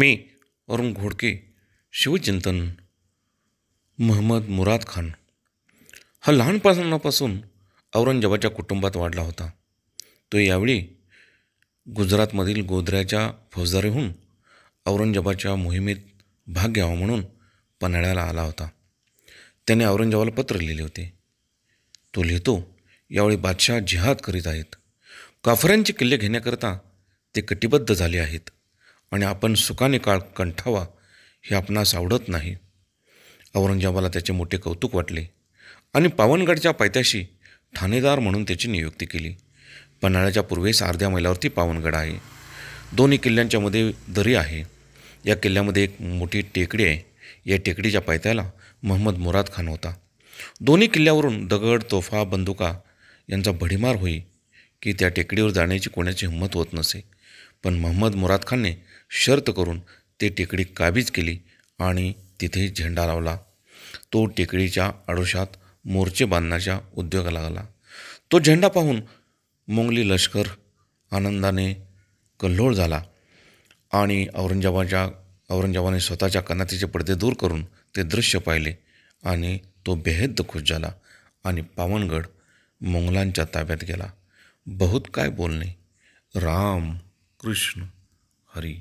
मी अरुण घोडके शिवचिंतन महमद मुराद खान हा लहानपणापासून औरंगजेबाच्या कुटुंबात वाढला होता तो यावेळी गुजरातमधील गोदऱ्याच्या फौजदारीहून औरंगजेबाच्या मोहिमेत भाग घ्यावा म्हणून पन्हाळ्याला आला होता त्याने औरंगजेबाला पत्र लिहिले होते तो लिहितो यावेळी बादशाह जिहाद करीत आहेत काफऱ्यांचे किल्ले घेण्याकरता ते कटिबद्ध झाले आहेत आणि आपण सुखाने काळ कंठावा हे आपणास आवडत नाही औरंगजेबाला त्याचे मोठे कौतुक वाटले आणि पावनगडच्या पायथ्याशी ठाणेदार म्हणून त्याची नियुक्ती केली पन्हाळ्याच्या पूर्वेस अर्ध्या मैलावरती पावनगड आहे दोन्ही किल्ल्यांच्यामध्ये दरी आहे या किल्ल्यामध्ये एक मोठी टेकडी आहे या टेकडीच्या पायथ्याला महम्मद मुराद खान होता दोन्ही किल्ल्यावरून दगड तोफा बंदुका यांचा भडीमार होई की त्या टेकडीवर जाण्याची कोणाची हिंमत होत नसे पण महम्मद मुराद खानने शर्त करून ते टेकडी काबीज केली आणि तिथे झेंडा लावला तो टेकडीच्या आडोशात मोर्चे बांधण्याच्या उद्योगाला लागला तो झेंडा पाहून मोंगली लष्कर आनंदाने कल्लोळ झाला आणि औरंगजेबाच्या औरंगजेबाने स्वतःच्या कनातीचे पडदे दूर करून ते दृश्य पाहिले आणि तो बेहद्द खुश झाला आणि पावनगड मोंगलांच्या ताब्यात गेला बहुत काय बोलणे राम કૃષ્ણ હરિ